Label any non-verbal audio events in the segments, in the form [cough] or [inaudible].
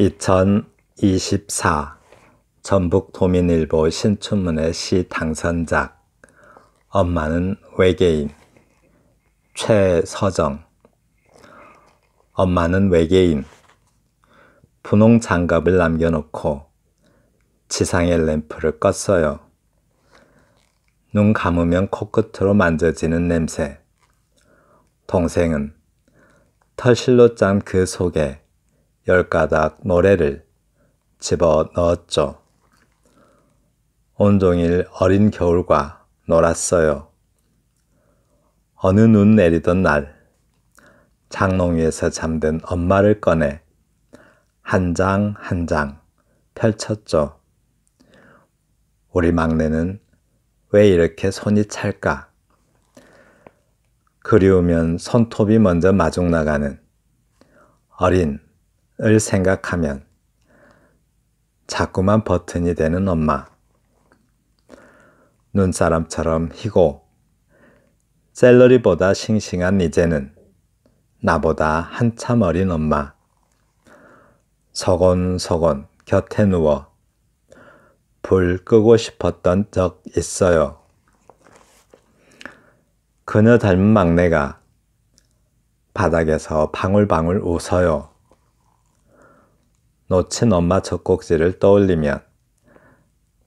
2024 전북도민일보 신춘문예 시 당선작 엄마는 외계인 최서정 엄마는 외계인 분홍 장갑을 남겨놓고 지상의 램프를 껐어요. 눈 감으면 코끝으로 만져지는 냄새 동생은 털실로 짠 그 속에 열 가닥 노래를 집어 넣었죠. 온종일 어린 겨울과 놀았어요. 어느 눈 내리던 날, 장롱 위에서 잠든 엄마를 꺼내 한 장 한장 한장 펼쳤죠. 우리 막내는 왜 이렇게 손이 찰까? 그리우면 손톱이 먼저 마중 나가는 어린 을 생각하면 자꾸만 버튼이 되는 엄마. 눈사람처럼 희고 셀러리보다 싱싱한 이제는 나보다 한참 어린 엄마. 서곤서곤 곁에 누워 불 끄고 싶었던 적 있어요. 그녀 닮은 막내가 바닥에서 방울방울 웃어요. 놓친 엄마 젖꼭지를 떠올리면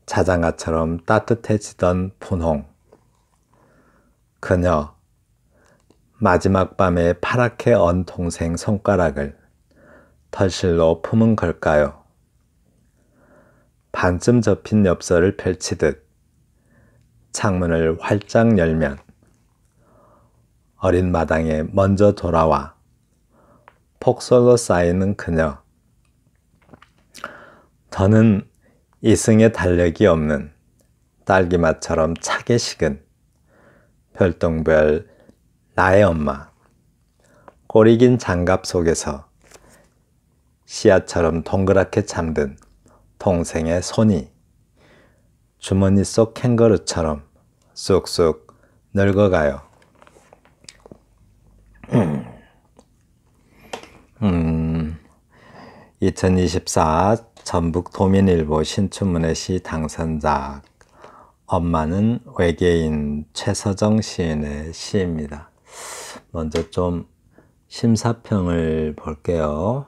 자장가처럼 따뜻해지던 분홍. 그녀, 마지막 밤에 파랗게 언 동생 손가락을 털실로 품은 걸까요? 반쯤 접힌 엽서를 펼치듯 창문을 활짝 열면 어린 마당에 먼저 돌아와 폭설로 쌓이는 그녀 저는 이승의 달력이 없는 딸기맛처럼 차게 식은 별똥별 나의 엄마 꼬리 긴 장갑 속에서 시야처럼 동그랗게 잠든 동생의 손이 주머니 속 캥거루처럼 쑥쑥 늙어가요. 음, 2024 음. 전북 도민일보 신춘문예 시당선자 엄마는 외계인 최서정 시인의 시입니다. 먼저 좀 심사평을 볼게요.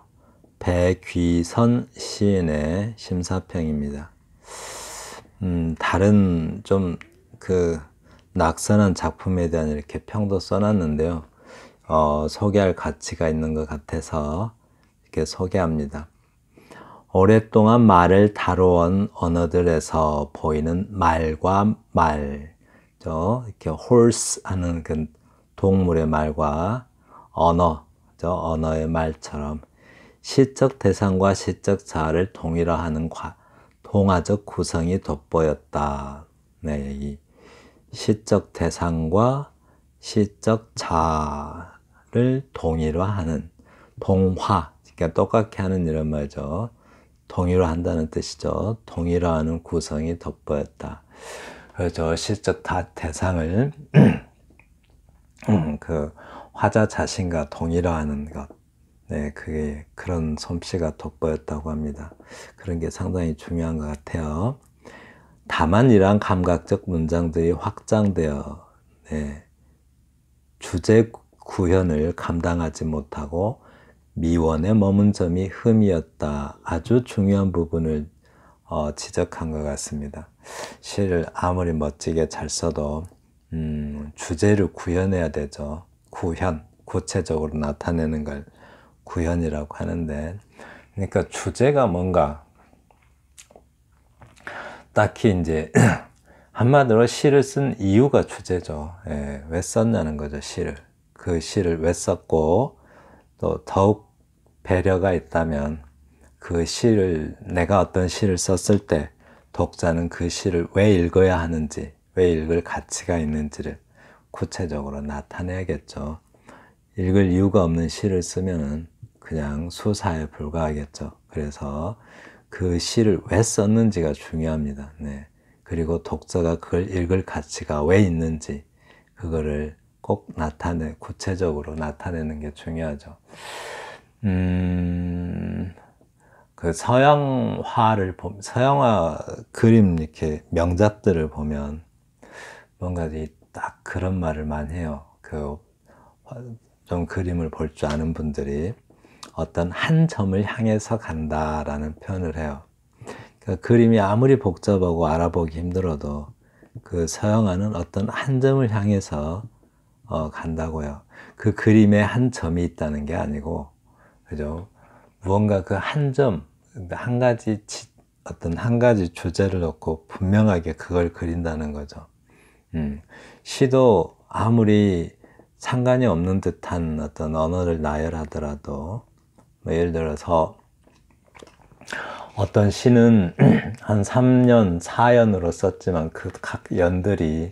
배귀선 시인의 심사평입니다. 음, 다른 좀 그 낙선한 작품에 대한 이렇게 평도 써놨는데요. 어, 소개할 가치가 있는 것 같아서 이렇게 소개합니다. 오랫동안 말을 다루온 언어들에서 보이는 말과 말, 저 이렇게 horse 하는 그 동물의 말과 언어, 저 언어의 말처럼 시적 대상과 시적 자아를 동일화하는 과, 동화적 구성이 돋보였다. 네, 이 시적 대상과 시적 자아를 동일화하는 동화, 그러니까 똑같게 하는 이런 말죠. 동일화한다는 뜻이죠. 동일화하는 구성이 돋보였다. 그래 실제 다 대상을 [clears throat] 음, 그 화자 자신과 동일화하는 것. 네, 그게 그런 솜씨가 돋보였다고 합니다. 그런 게 상당히 중요한 것 같아요. 다만 이러한 감각적 문장들이 확장되어 네, 주제 구현을 감당하지 못하고 미원에 머문 점이 흠이었다. 아주 중요한 부분을 어, 지적한 것 같습니다. 시를 아무리 멋지게 잘 써도 음, 주제를 구현해야 되죠. 구현, 구체적으로 나타내는 걸 구현이라고 하는데 그러니까 주제가 뭔가 딱히 이제 [clears throat] 한마디로 시를 쓴 이유가 주제죠. 예, 왜 썼냐는 거죠, 시를. 그 시를 왜 썼고 또 더욱 배려가 있다면 그 시를 내가 어떤 시를 썼을 때 독자는 그 시를 왜 읽어야 하는지 왜 읽을 가치가 있는지를 구체적으로 나타내야겠죠. 읽을 이유가 없는 시를 쓰면 그냥 수사에 불과하겠죠. 그래서 그 시를 왜 썼는지가 중요합니다. 네. 그리고 독자가 그걸 읽을 가치가 왜 있는지 그거를 꼭 나타내 구체적으로 나타내는 게 중요하죠. 음, 그 서양화를 서양화 그림 이렇게 명작들을 보면 뭔가 딱 그런 말을 많이 해요. 그 좀 그림을 볼 줄 아는 분들이 어떤 한 점을 향해서 간다라는 표현을 해요. 그러니까 그림이 아무리 복잡하고 알아보기 힘들어도 그 서양화는 어떤 한 점을 향해서 어, 간다고요. 그 그림에 한 점이 있다는 게 아니고 그죠? 무언가 그 한 점, 그러니까 한 가지 어떤 한 가지 주제를 놓고 분명하게 그걸 그린다는 거죠. 음, 시도 아무리 상관이 없는 듯한 어떤 언어를 나열하더라도 뭐 예를 들어서 어떤 시는 [clears throat] 한 3년, 4년으로 썼지만 그 각 연들이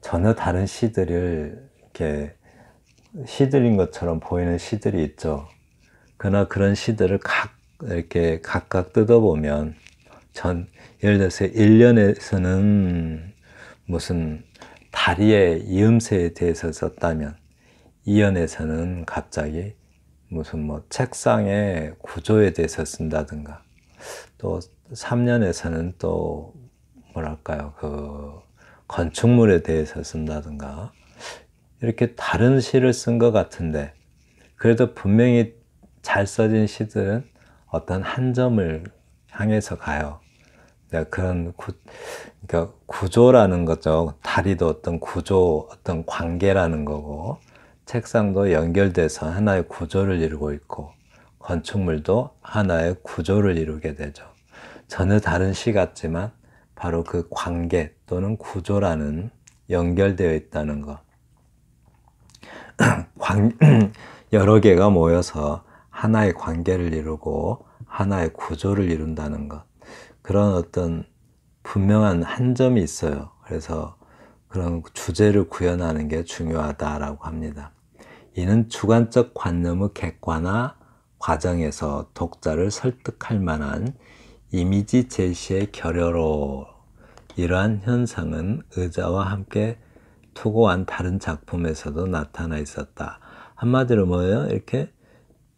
전혀 다른 시들을 이렇게 시들인 것처럼 보이는 시들이 있죠. 그러나 그런 시들을 각 이렇게 각각 뜯어보면 전 예를 들어서 1년에서는 무슨 다리의 이음새에 대해서 썼다면 2년에서는 갑자기 무슨 뭐 책상의 구조에 대해서 쓴다든가 또 3년에서는 또 뭐랄까요 그 건축물에 대해서 쓴다든가 이렇게 다른 시를 쓴 것 같은데 그래도 분명히 잘 써진 시들은 어떤 한 점을 향해서 가요. 네, 그런 구, 그러니까 구조라는 거죠. 다리도 어떤 구조, 어떤 관계라는 거고 책상도 연결돼서 하나의 구조를 이루고 있고 건축물도 하나의 구조를 이루게 되죠. 전혀 다른 시 같지만 바로 그 관계 또는 구조라는 연결되어 있다는 것. [clears throat] [clears throat] 여러 개가 모여서 하나의 관계를 이루고 하나의 구조를 이룬다는 것. 그런 어떤 분명한 한 점이 있어요. 그래서 그런 주제를 구현하는 게 중요하다라고 합니다. 이는 주관적 관념의 객관화 과정에서 독자를 설득할 만한 이미지 제시의 결여로 이러한 현상은 의자와 함께 투고한 다른 작품에서도 나타나 있었다. 한마디로 뭐예요? 이렇게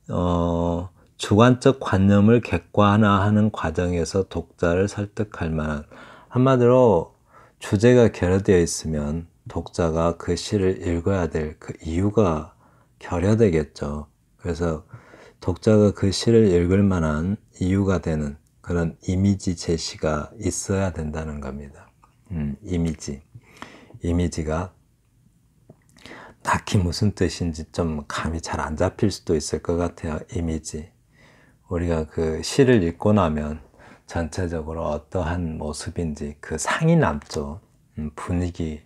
어, 주관적 관념을 객관화하는 과정에서 독자를 설득할 만한 한마디로 주제가 결여되어 있으면 독자가 그 시를 읽어야 될 그 이유가 결여되겠죠. 그래서 독자가 그 시를 읽을 만한 이유가 되는 그런 이미지 제시가 있어야 된다는 겁니다. 음, 이미지. 이미지가 딱히 무슨 뜻인지 좀 감이 잘 안 잡힐 수도 있을 것 같아요. 이미지. 우리가 그 시를 읽고 나면 전체적으로 어떠한 모습인지 그 상이 남죠. 음, 분위기,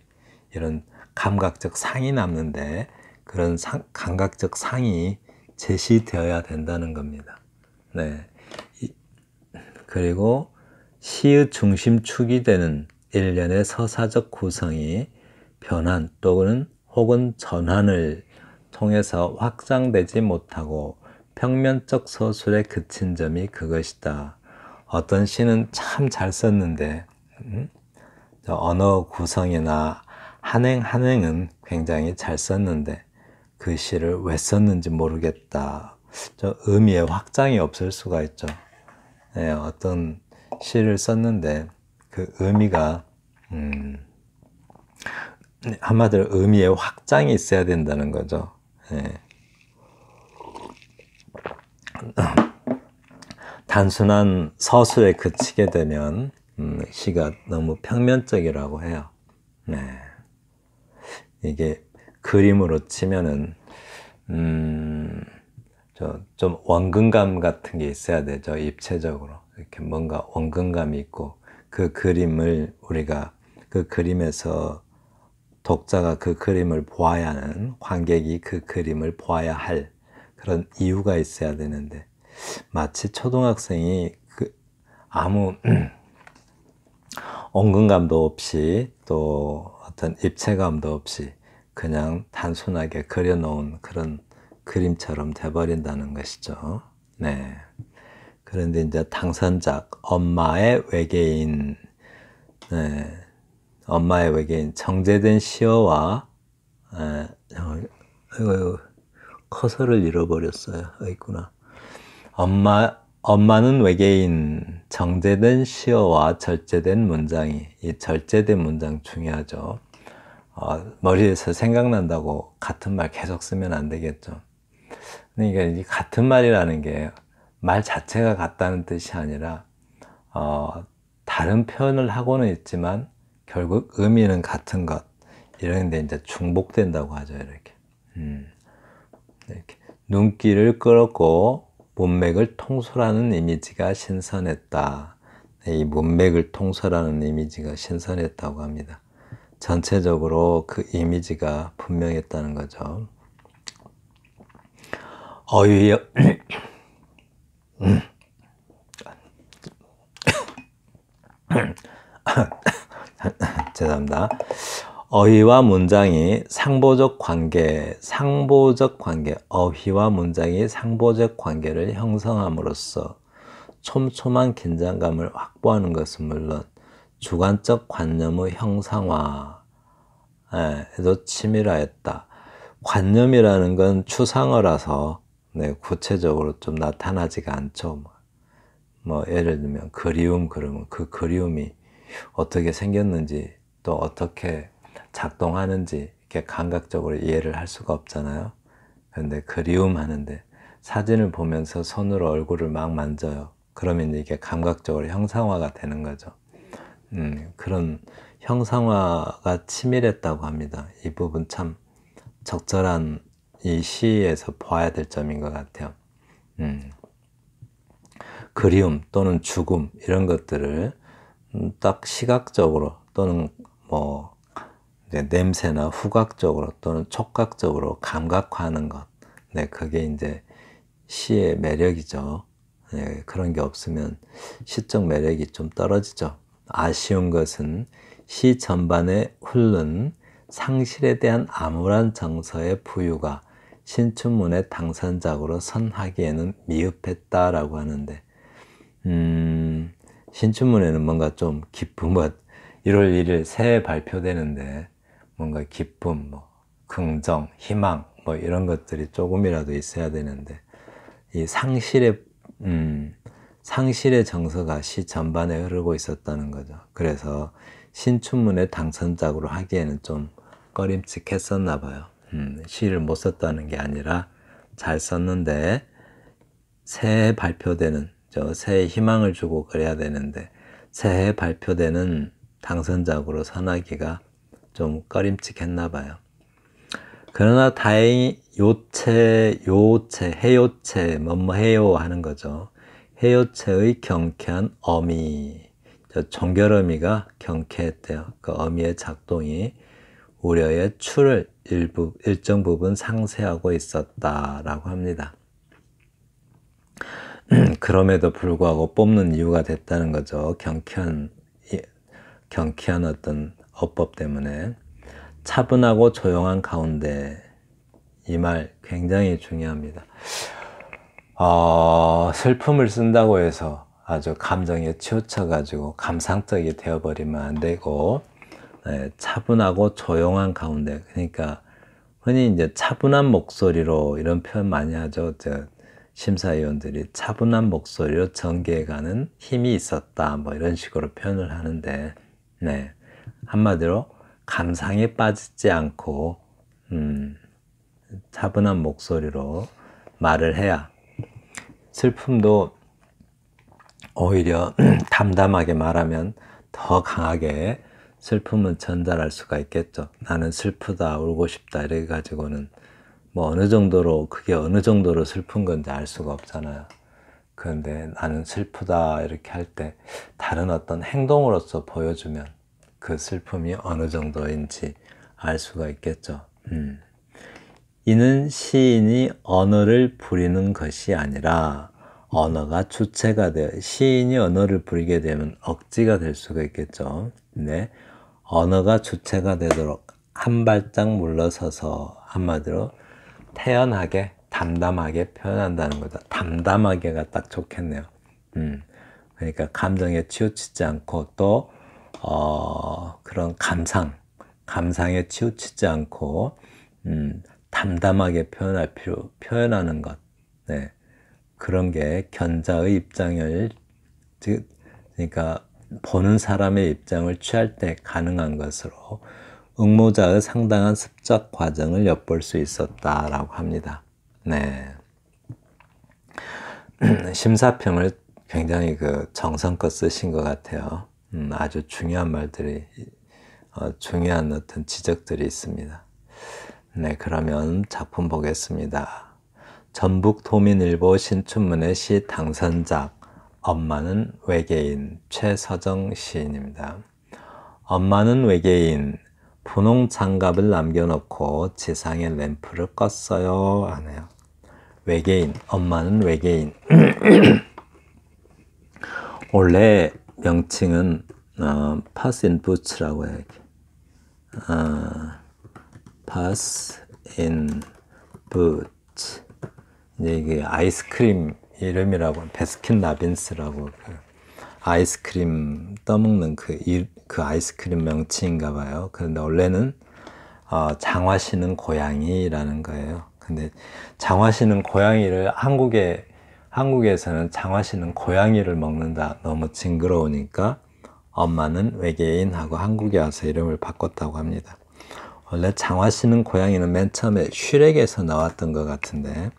이런 감각적 상이 남는데 그런 상, 감각적 상이 제시되어야 된다는 겁니다. 네. 그리고 시의 중심축이 되는 일련의 서사적 구성이 변환 또는 혹은 전환을 통해서 확장되지 못하고 평면적 서술에 그친 점이 그것이다. 어떤 시는 참 잘 썼는데 음? 언어 구성이나 한행 한행은 굉장히 잘 썼는데 그 시를 왜 썼는지 모르겠다. 저 의미의 확장이 없을 수가 있죠. 네, 어떤 시를 썼는데 그 의미가 음, 한마디로 의미의 확장이 있어야 된다는 거죠. 예. [clears throat] 단순한 서술에 그치게 되면 음, 시가 너무 평면적이라고 해요. 네. 이게 그림으로 치면은 음, 좀 원근감 같은 게 있어야 되죠. 입체적으로 이렇게 뭔가 원근감이 있고 그 그림을 우리가 그 그림에서 독자가 그 그림을 보아야 하는 관객이 그 그림을 보아야 할 그런 이유가 있어야 되는데 마치 초등학생이 그 아무 엉근감도 [clears throat] 없이 또 어떤 입체감도 없이 그냥 단순하게 그려놓은 그런 그림처럼 돼버린다는 것이죠. 네. 그런데 이제 당선자 엄마의 외계인 네, 엄마의 외계인 정제된 시어와 네. 이거 커서를 잃어버렸어요. 있구나. 엄마 엄마는 외계인 정제된 시어와 절제된 문장이 이 절제된 문장 중요하죠. 어, 머리에서 생각난다고 같은 말 계속 쓰면 안 되겠죠. 그러니까 같은 말이라는 게말 자체가 같다는 뜻이 아니라 어, 다른 표현을 하고는 있지만 결국 의미는 같은 것 이런데 이제 중복된다고 하죠 이렇게. 음. 이렇게 눈길을 끌었고 문맥을 통솔하는 이미지가 신선했다. 네, 이 문맥을 통솔하는 이미지가 신선했다고 합니다. 전체적으로 그 이미지가 분명했다는 거죠. 어휘 음. [coughs] 죄송합니다. 어휘와 문장이 상보적 관계, 상보적 관계, 어휘와 문장이 상보적 관계를 형성함으로써 촘촘한 긴장감을 확보하는 것은 물론 주관적 관념의 형상화에도 예, 치밀하였다. 관념이라는 건 추상어라서 네, 구체적으로 좀 나타나지가 않죠. 뭐, 뭐 예를 들면 그리움 그러면 그 그리움이 어떻게 생겼는지 또 어떻게 작동하는지 이렇게 감각적으로 이해를 할 수가 없잖아요. 그런데 그리움 하는데 사진을 보면서 손으로 얼굴을 막 만져요. 그러면 이게 감각적으로 형상화가 되는 거죠. 음, 그런 형상화가 치밀했다고 합니다. 이 부분 참 적절한 이 시에서 봐야 될 점인 것 같아요. 음. 그리움 또는 죽음 이런 것들을 음, 딱 시각적으로 또는 뭐 냄새나 후각적으로 또는 촉각적으로 감각화하는 것, 네 그게 이제 시의 매력이죠. 네, 그런 게 없으면 시적 매력이 좀 떨어지죠. 아쉬운 것은 시 전반에 흐른 상실에 대한 암울한 정서의 부유가 신춘문예 당선작으로 선하기에는 미흡했다라고 하는데 음, 신춘문예는 뭔가 좀 기쁨, 뭐 1월 1일 새해 발표되는데 뭔가 기쁨, 뭐 긍정, 희망 뭐 이런 것들이 조금이라도 있어야 되는데 이 상실의 음, 상실의 정서가 시 전반에 흐르고 있었다는 거죠. 그래서 신춘문예 당선작으로 하기에는 좀 꺼림칙했었나 봐요. 음, 시를 못 썼다는 게 아니라 잘 썼는데 새해 발표되는 저 새해 희망을 주고 그래야 되는데 새해 발표되는 당선작으로 선하기가 좀 꺼림칙했나 봐요. 그러나 다행히 요체 요체 해요체 뭐 뭐 해요 하는 거죠. 해요체의 경쾌한 어미 저 정결어미가 경쾌했대요. 그 어미의 작동이 우려의 출을 일부, 일정 부분 상쇄하고 있었다라고 합니다. [clears throat] 그럼에도 불구하고 뽑는 이유가 됐다는 거죠. 경쾌한, 경쾌한 어떤 어법 때문에. 차분하고 조용한 가운데 이 말 굉장히 중요합니다. 어, 슬픔을 쓴다고 해서 아주 감정에 치우쳐가지고 감상적이 되어버리면 안 되고 예, 차분하고 조용한 가운데 그러니까 흔히 이제 차분한 목소리로 이런 표현 많이 하죠. 저 심사위원들이 차분한 목소리로 전개해 가는 힘이 있었다. 뭐 이런 식으로 표현을 하는데, 네. 한마디로 감상에 빠지지 않고, 음, 차분한 목소리로 말을 해야 슬픔도 오히려 [clears throat] 담담하게 말하면 더 강하게 슬픔은 전달할 수가 있겠죠. 나는 슬프다, 울고 싶다, 이래 가지고는 뭐 어느 정도로, 그게 어느 정도로 슬픈 건지 알 수가 없잖아요. 그런데 나는 슬프다, 이렇게 할 때 다른 어떤 행동으로서 보여주면 그 슬픔이 어느 정도인지 알 수가 있겠죠. 음. 이는 시인이 언어를 부리는 것이 아니라 언어가 주체가 되어 시인이 언어를 부리게 되면 억지가 될 수가 있겠죠. 근 네. 언어가 주체가 되도록 한 발짝 물러서서 한마디로 태연하게 담담하게 표현한다는 거죠 담담하게가 딱 좋겠네요. 음. 그러니까 감정에 치우치지 않고 또 어, 그런 감상, 감상에 치우치지 않고 음, 담담하게 표현할 필요, 표현하는 것. 네. 그런 게 견자의 입장을 즉 그러니까 보는 사람의 입장을 취할 때 가능한 것으로 응모자의 상당한 습작 과정을 엿볼 수 있었다라고 합니다. 네. [clears throat] 심사평을 굉장히 그 정성껏 쓰신 것 같아요. 음, 아주 중요한 말들이, 어, 중요한 어떤 지적들이 있습니다. 네, 그러면 작품 보겠습니다. 전북 도민일보 신춘문예 시 당선작 엄마는 외계인 최서정 시인입니다. 엄마는 외계인 분홍 장갑을 남겨놓고 지상에 램프를 껐어요 하네요. 외계인 엄마는 외계인 [clears throat] 원래 명칭은 어, pass 라고 해요. 어, pass i 이게 아이스크림 이름이라고 베스킨 라빈스라고 그 아이스크림 떠먹는 그, 일, 그 아이스크림 명칭인가 봐요. 그런데 원래는 어, 장화시는 고양이라는 거예요. 근데 장화시는 고양이를 한국에 한국에서는 장화시는 고양이를 먹는다. 너무 징그러우니까 엄마는 외계인하고 한국에 와서 이름을 바꿨다고 합니다. 원래 장화시는 고양이는 맨 처음에 슈렉에서 나왔던 것 같은데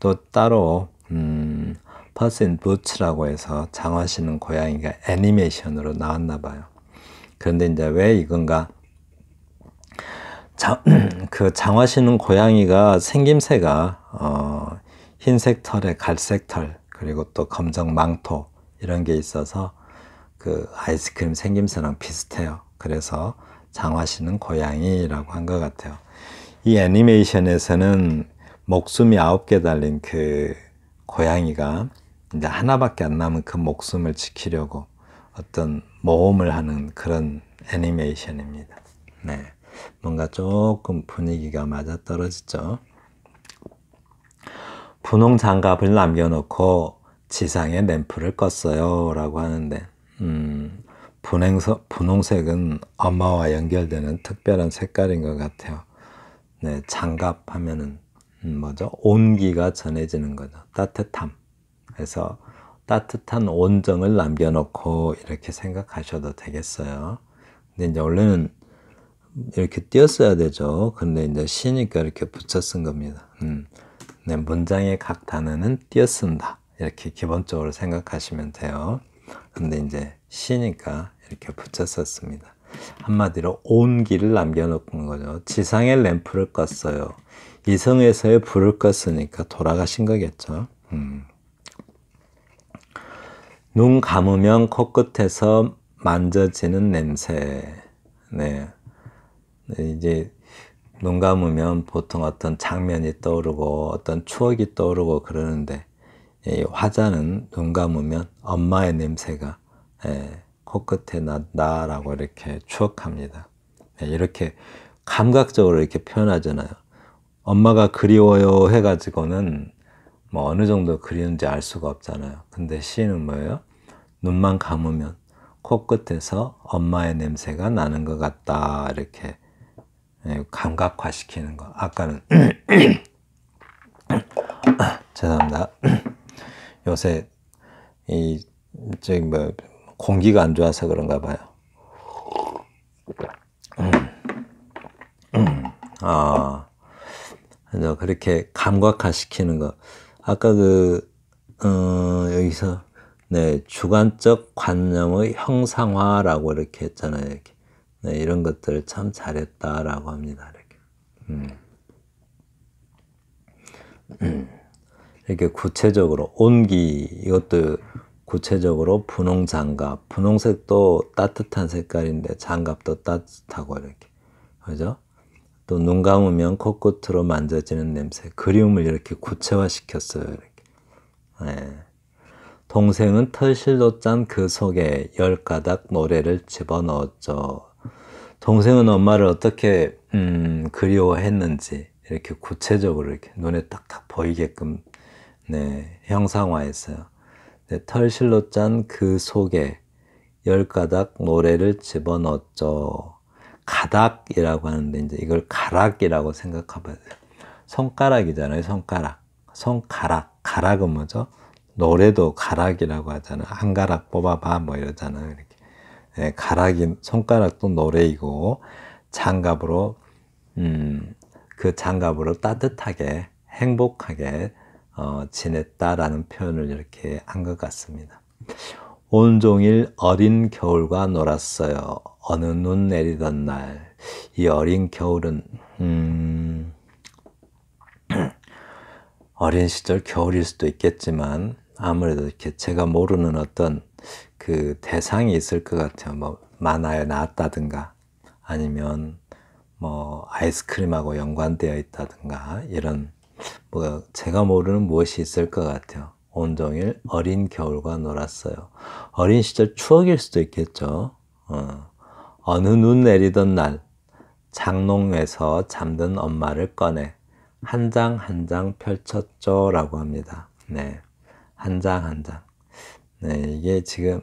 또 따로 음, 퍼슨 부츠라고 해서 장화시는 고양이가 애니메이션으로 나왔나 봐요. 그런데 이제 왜 이건가? 자, [clears throat] 그장화시는 고양이가 생김새가 어, 흰색 털에 갈색 털 그리고 또 검정 망토 이런 게 있어서 그 아이스크림 생김새랑 비슷해요. 그래서 장화시는 고양이라고 한 것 같아요. 이 애니메이션에서는 목숨이 아홉 개 달린 그 고양이가 이제 하나밖에 안 남은 그 목숨을 지키려고 어떤 모험을 하는 그런 애니메이션입니다. 네. 뭔가 조금 분위기가 맞아떨어지죠. 분홍 장갑을 남겨놓고 지상에 램프를 껐어요. 라고 하는데, 음, 분홍서, 분홍색은 엄마와 연결되는 특별한 색깔인 것 같아요. 네, 장갑 하면은, 음, 뭐죠? 온기가 전해지는 거죠. 따뜻함. 그래서 따뜻한 온정을 남겨놓고 이렇게 생각하셔도 되겠어요. 근데 이제 원래는 이렇게 띄었어야 되죠. 근데 이제 시니까 이렇게 붙여 쓴 겁니다. 음. 네, 문장의 각 단어는 띄어쓴다. 이렇게 기본적으로 생각하시면 돼요. 근데 이제 시니까 이렇게 붙여 썼습니다. 한마디로 온기를 남겨놓은 거죠. 지상의 램프를 껐어요. 이성에서의 불을 껐으니까 돌아가신 거겠죠. 음. 눈 감으면 코끝에서 만져지는 냄새. 네. 네. 이제 눈 감으면 보통 어떤 장면이 떠오르고 어떤 추억이 떠오르고 그러는데 예, 화자는 눈 감으면 엄마의 냄새가 예, 코끝에 난다라고 이렇게 추억합니다. 네, 이렇게 감각적으로 이렇게 표현하잖아요. 엄마가 그리워요 해가지고는 뭐 어느 정도 그리는지 알 수가 없잖아요. 근데 시는 뭐예요? 눈만 감으면 코끝에서 엄마의 냄새가 나는 것 같다. 이렇게 예, 감각화 시키는 거. 아까는 [coughs] 죄송합니다. [coughs] 요새 이 지금 뭐 공기가 안 좋아서 그런가 봐요. [coughs] 아, 그렇게 감각화 시키는 거. 아까 그, 어, 여기서, 네, 주관적 관념의 형상화라고 이렇게 했잖아요. 이렇게. 네, 이런 것들을 참 잘했다라고 합니다. 이렇게. 음. 음. 이렇게 구체적으로 온기 이것도 구체적으로 분홍 장갑 분홍색도 따뜻한 색깔인데 장갑도 따뜻하고 이렇게 그죠 또눈 감으면 코끝으로 만져지는 냄새, 그리움을 이렇게 구체화시켰어요. 이렇게. 네. 동생은 털실로 짠 그 속에 열 가닥 노래를 집어넣었죠. 동생은 엄마를 어떻게 음, 그리워했는지 이렇게 구체적으로 이렇게 눈에 딱딱 보이게끔 네, 형상화했어요. 네, 털실로 짠 그 속에 열 가닥 노래를 집어넣었죠. 가닥이라고 하는데 이제 이걸 가락이라고 생각해봐야 돼요. 손가락이잖아요. 손가락. 손가락. 가락은 뭐죠? 노래도 가락이라고 하잖아. 한 가락 뽑아봐 뭐 이러잖아. 이렇게 예, 가락이 손가락도 노래이고 장갑으로 음, 그 장갑으로 따뜻하게 행복하게 어, 지냈다라는 표현을 이렇게 한 것 같습니다. 온종일 어린 겨울과 놀았어요. 어느 눈 내리던 날, 이 어린 겨울은, 음, [clears throat] 어린 시절 겨울일 수도 있겠지만, 아무래도 이렇게 제가 모르는 어떤 그 대상이 있을 것 같아요. 뭐, 만화에 나왔다든가, 아니면 뭐, 아이스크림하고 연관되어 있다든가, 이런, 뭐, 제가 모르는 무엇이 있을 것 같아요. 온종일 어린 겨울과 놀았어요. 어린 시절 추억일 수도 있겠죠. 어. 어느 눈 내리던 날 장롱에서 잠든 엄마를 꺼내 한 장 한 장 펼쳤죠 라고 합니다. 네. 한 장 한 장. 네. 이게 지금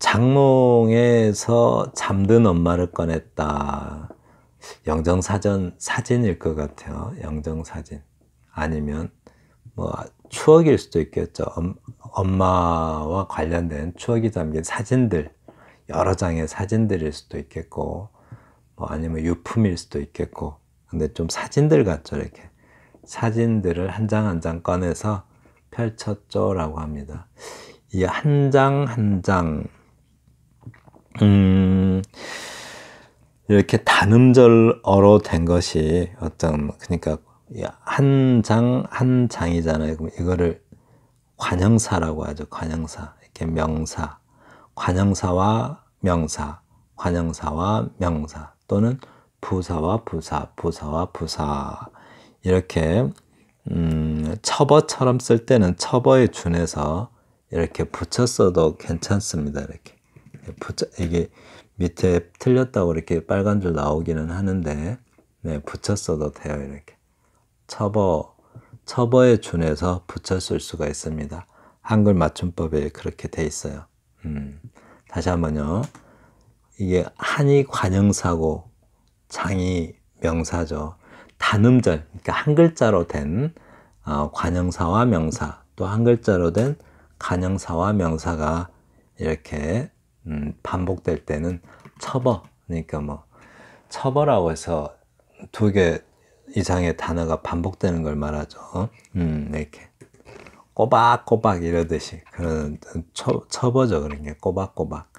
장롱에서 잠든 엄마를 꺼냈다. 영정사전 사진일 것 같아요. 영정사진. 아니면 뭐 추억일 수도 있겠죠. 엄, 엄마와 관련된 추억이 담긴 사진들. 여러 장의 사진들일 수도 있겠고 뭐 아니면 유품일 수도 있겠고 근데 좀 사진들 같죠 이렇게 사진들을 한 장 한장 한장 꺼내서 펼쳤죠라고 합니다. 이 한 장 한 장, 음, 이렇게 단음절어로 된 것이 어떤 그러니까 한 장한 한 장이잖아요. 그럼 이거를 관형사라고 하죠. 관형사 이렇게 명사 관형사와 명사, 관형사와 명사 또는 부사와 부사, 부사와 부사 이렇게 음, 처버처럼 쓸 때는 처버에 준해서 이렇게 붙여 써도 괜찮습니다. 이렇게 붙여, 이게 밑에 틀렸다고 이렇게 빨간 줄 나오기는 하는데 네, 붙여 써도 돼요. 이렇게 처버 처버에 준해서 붙여 쓸 수가 있습니다. 한글 맞춤법에 그렇게 돼 있어요. 음, 다시 한번요. 이게 한이 관형사고 장이 명사죠. 단음절, 그러니까 한 글자로 된 어, 관형사와 명사, 또 한 글자로 된 관형사와 명사가 이렇게 음, 반복될 때는 처버, 그러니까 뭐 처벌하고 해서 두 개 이상의 단어가 반복되는 걸 말하죠. 음, 이렇게 꼬박꼬박 이러듯이 그런 쳐, 쳐보죠 그런 게 꼬박꼬박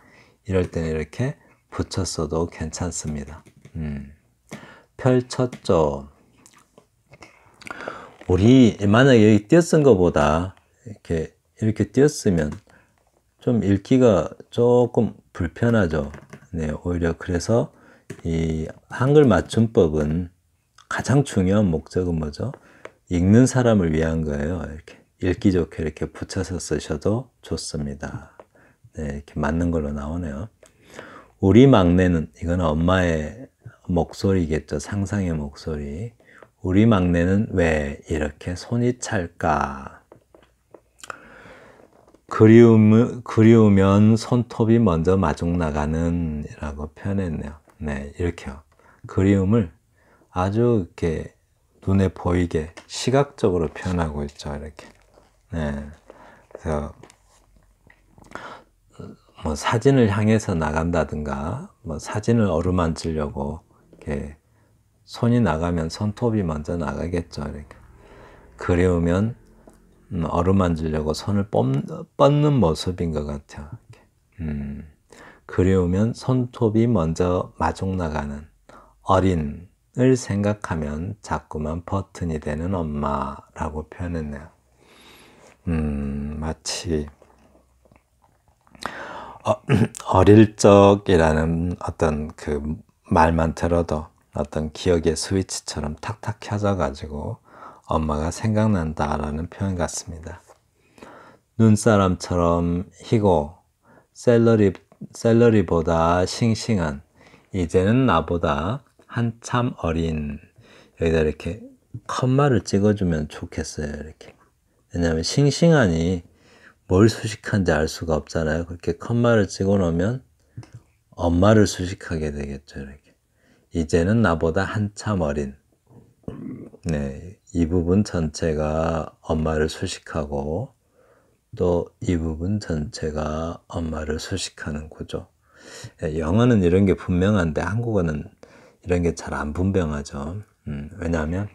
이럴 때는 이렇게 붙였어도 괜찮습니다. 음. 펼쳤죠. 우리 만약에 여기 띄어쓴 것보다 이렇게 이렇게 띄었으면 좀 읽기가 조금 불편하죠. 네, 오히려 그래서 이 한글 맞춤법은 가장 중요한 목적은 뭐죠? 읽는 사람을 위한 거예요. 이렇게 읽기 좋게 이렇게 붙여서 쓰셔도 좋습니다. 네, 이렇게 맞는 걸로 나오네요. 우리 막내는 이건 엄마의 목소리겠죠. 상상의 목소리. 우리 막내는 왜 이렇게 손이 찰까? 그리움, 그리우면 손톱이 먼저 마중 나가는 이라고 표현했네요. 네, 이렇게요. 그리움을 아주 이렇게 눈에 보이게 시각적으로 표현하고 있죠. 이렇게. 네. 그래서 어, 뭐 사진을 향해서 나간다든가 뭐 사진을 어루만지려고 이렇게 손이 나가면 손톱이 먼저 나가겠죠. 이렇게. 그러니까 그리우면 음, 어루만지려고 손을 뻗는 모습인 것 같아요. 이렇게. 음, 그리우면 손톱이 먼저 마중 나가는 어린을 생각하면 자꾸만 버튼이 되는 엄마라고 표현했네요. 음, 마치 어, [clears throat] 릴 적이라는 어떤 그 말만 들어도 어떤 기억의 스위치처럼 탁탁 켜져가지고 엄마가 생각난다라는 표현 같습니다. 눈사람처럼 희고 셀러리, 셀러리보다 싱싱한 이제는 나보다 한참 어린 여기다 이렇게 컴마를 찍어주면 좋겠어요. 이렇게 왜냐하면 싱싱하니 뭘 수식한지 알 수가 없잖아요. 그렇게 컴마를 찍어 놓으면 엄마를 수식하게 되겠죠. 이렇게. 이제는 나보다 한참 어린. 네. 이 부분 전체가 엄마를 수식하고 또 이 부분 전체가 엄마를 수식하는 구조. 예, 영어는 이런 게 분명한데 한국어는 이런 게 잘 안 분명하죠. 음, 왜냐하면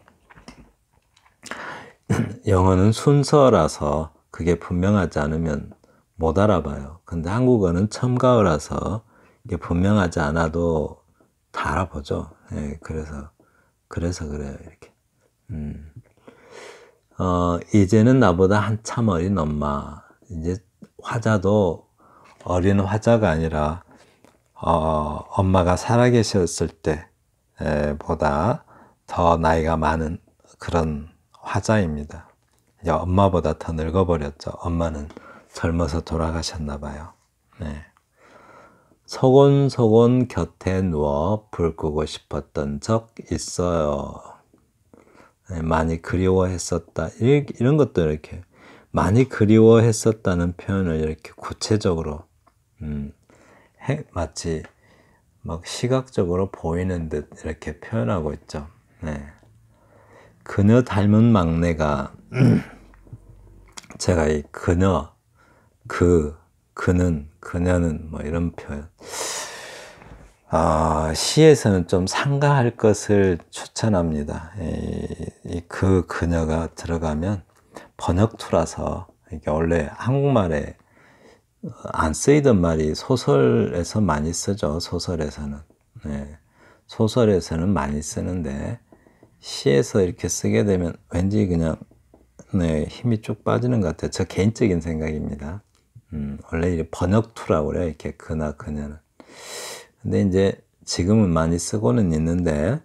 음. 영어는 순서라서 그게 분명하지 않으면 못 알아봐요. 근데 한국어는 첨가어라서 이게 분명하지 않아도 다 알아보죠. 예, 그래서 그래서 그래요 이렇게. 음. 어, 이제는 나보다 한참 어린 엄마. 이제 화자도 어린 화자가 아니라 어, 엄마가 살아계셨을 때 에, 보다 더 나이가 많은 그런 화자입니다. 이제 엄마보다 더 늙어버렸죠. 엄마는 젊어서 돌아가셨나 봐요. 네. 서곤서곤 곁에 누워 불 끄고 싶었던 적 있어요. 네, 많이 그리워했었다. 이런 것도 이렇게 많이 그리워했었다는 표현을 이렇게 구체적으로 음, 해, 마치 막 시각적으로 보이는 듯 이렇게 표현하고 있죠. 네. 그녀 닮은 막내가 음. 제가 이 그녀, 그, 그는, 그녀는 뭐 이런 표현. 아, 시에서는 좀 상가할 것을 추천합니다. 이, 이 그, 그녀가 들어가면 번역투라서 이게 원래 한국말에 안 쓰이던 말이 소설에서 많이 쓰죠. 소설에서는. 네. 소설에서는 많이 쓰는데 시에서 이렇게 쓰게 되면 왠지 그냥 네, 힘이 쭉 빠지는 것 같아요. 저 개인적인 생각입니다. 음, 원래 번역투라고 그래요. 이렇게 그나 그녀는. 근데 이제 지금은 많이 쓰고는 있는데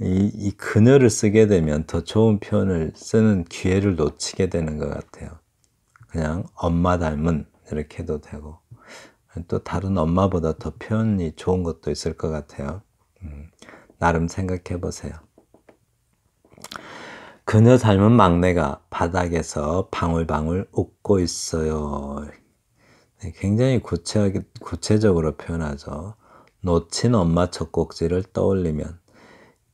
이, 이 그녀를 쓰게 되면 더 좋은 표현을 쓰는 기회를 놓치게 되는 것 같아요. 그냥 엄마 닮은 이렇게 해도 되고 또 다른 엄마보다 더 표현이 좋은 것도 있을 것 같아요. 음, 나름 생각해 보세요. 그녀 닮은 막내가 바닥에서 방울방울 웃고 있어요. 네, 굉장히 구체, 구체적으로 표현하죠. 놓친 엄마 젖꼭지를 떠올리면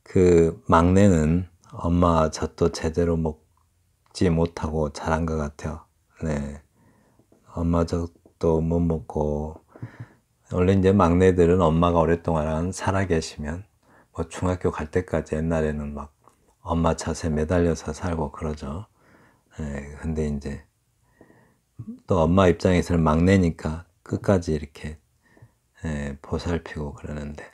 그 막내는 엄마 젖도 제대로 먹지 못하고 자란 것 같아요. 네. 엄마 젖도 못 먹고 원래 이제 막내들은 엄마가 오랫동안 살아 계시면 뭐 중학교 갈 때까지 옛날에는 막 엄마 차세 매달려서 살고 그러죠. 예, 근데 이제 또 엄마 입장에서는 막내니까 끝까지 이렇게 예, 보살피고 그러는데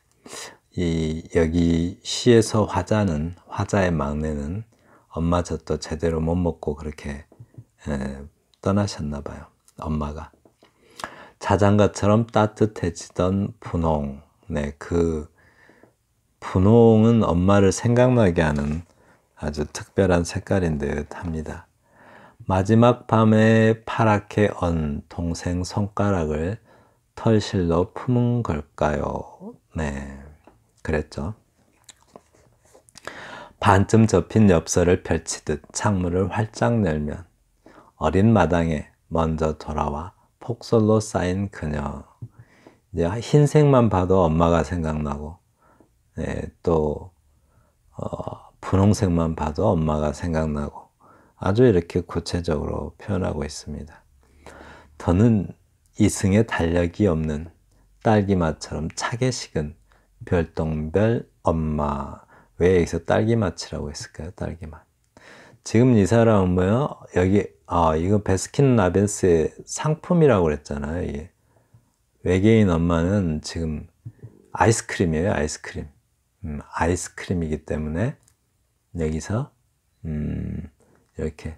이 여기 시에서 화자는 화자의 막내는 엄마 젖도 제대로 못 먹고 그렇게 예, 떠나셨나 봐요. 엄마가 자장가처럼 따뜻해지던 분홍, 네그 분홍은 엄마를 생각나게 하는 아주 특별한 색깔인 듯 합니다. 마지막 밤에 파랗게 언 동생 손가락을 털실로 품은 걸까요? 네, 그랬죠. 반쯤 접힌 엽서를 펼치듯 창문을 활짝 열면 어린 마당에 먼저 돌아와 폭설로 쌓인 그녀. 이제 흰색만 봐도 엄마가 생각나고 네, 또 분홍색만 봐도 엄마가 생각나고 아주 이렇게 구체적으로 표현하고 있습니다. 더는 이승에 달력이 없는 딸기맛처럼 차게 식은 별똥별 엄마. 왜 여기서 딸기맛이라고 했을까요? 딸기맛. 지금 이 사람은 뭐요? 여기, 아, 이거 베스킨 라빈스의 상품이라고 그랬잖아요. 이게. 외계인 엄마는 지금 아이스크림이에요, 아이스크림. 음, 아이스크림이기 때문에 여기서 음, 이렇게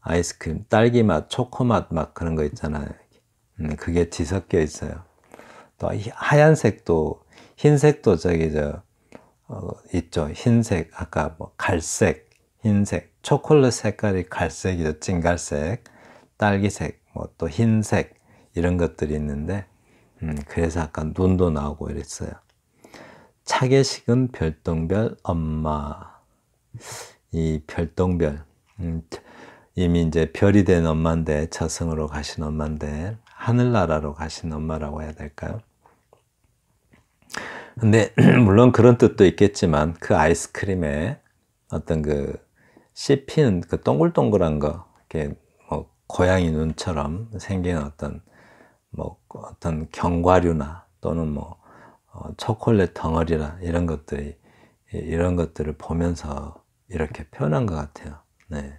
아이스크림 딸기 맛, 초코 맛막 그런 거 있잖아요. 음, 그게 뒤섞여 있어요. 또 하얀색도 흰색도 저기 저 어, 있죠. 흰색 아까 뭐 갈색, 흰색, 초콜릿 색깔이 갈색이죠. 찐갈색, 딸기색, 뭐 또 흰색 이런 것들이 있는데 음, 그래서 아까 눈도 나오고 이랬어요. 차게식은 별똥별 엄마 이 별똥별 음, 이미 이제 별이 된 엄마인데 자성으로 가신 엄마인데 하늘나라로 가신 엄마라고 해야 될까요? 근데 [clears throat] 물론 그런 뜻도 있겠지만 그 아이스크림에 어떤 그씹히는그 그 동글동글한 거 이렇게 뭐 고양이 눈처럼 생긴 어떤 뭐 어떤 견과류나 또는 뭐 어, 초콜릿 덩어리나 이런 것들이 이런 것들을 보면서 이렇게 표현한 것 같아요. 네.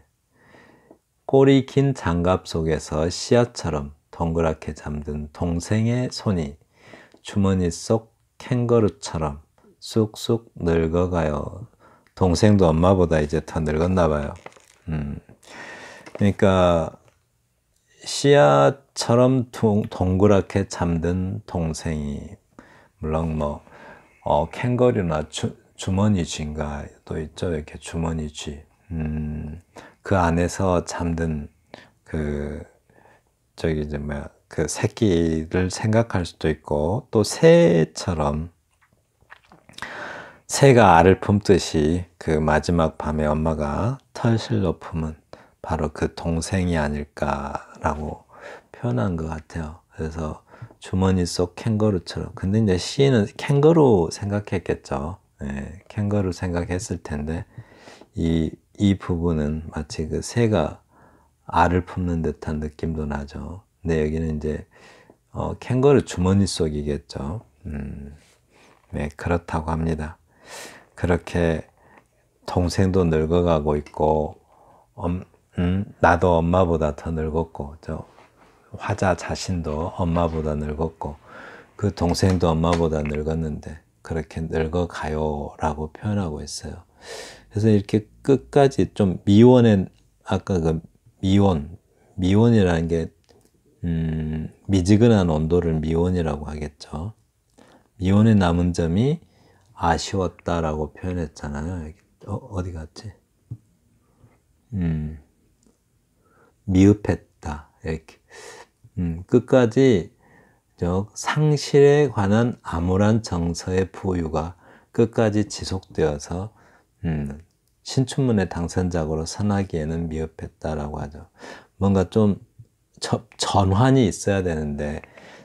꼬리 긴 장갑 속에서 씨앗처럼 동그랗게 잠든 동생의 손이 주머니 속 캥거루처럼 쑥쑥 늙어가요. 동생도 엄마보다 이제 더 늙었나 봐요. 음. 그러니까 씨앗처럼 동, 그랗게 잠든 동생이 물론 뭐 어, 캥거루나 주, 주머니지인가또 있죠. 이렇게 주머니지 음, 그 안에서 잠든 그 저기 이제 뭐야 그 새끼를 생각할 수도 있고 또 새처럼 새가 알을 품듯이 그 마지막 밤에 엄마가 털실로 품은 바로 그 동생이 아닐까라고 표현한 것 같아요. 그래서 주머니 속 캥거루처럼. 근데 이제 시인은 캥거루 생각했겠죠. 예, 캥거루 생각했을 텐데 이, 이 부분은 마치 그 새가 알을 품는 듯한 느낌도 나죠. 근데 여기는 이제 어, 캥거루 주머니 속이겠죠. 음, 네, 그렇다고 합니다. 그렇게 동생도 늙어가고 있고 음, 음, 나도 엄마보다 더 늙었고 저 화자 자신도 엄마보다 늙었고 그 동생도 엄마보다 늙었는데 그렇게 늙어가요 라고 표현하고 있어요. 그래서 이렇게 끝까지 좀 미원의 아까 그 미원 미원이라는 게 음, 미지근한 온도를 미온이라고 하겠죠. 미온의 남은 점이 아쉬웠다라고 표현했잖아요. 어, 디 갔지? 음, 미흡했다. 이렇게. 음, 끝까지 즉 상실에 관한 암울한 정서의 부유가 끝까지 지속되어서 음, 신춘문예 당선작으로 선하기에는 미흡했다라고 하죠. 뭔가 좀 저, 전환이 있어야 되는데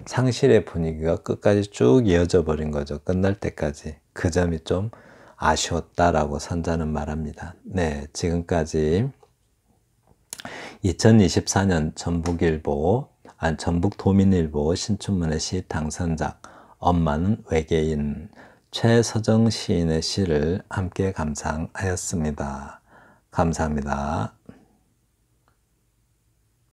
상실의 분위기가 끝까지 쭉 이어져 버린 거죠. 끝날 때까지. 그 점이 좀 아쉬웠다라고 선자는 말합니다. 네, 지금까지 2024년 전북일보 아, 전북 도민일보 신춘문예 시 당선작 엄마는 외계인 최서정 시인의 시를 함께 감상하였습니다. 감사합니다.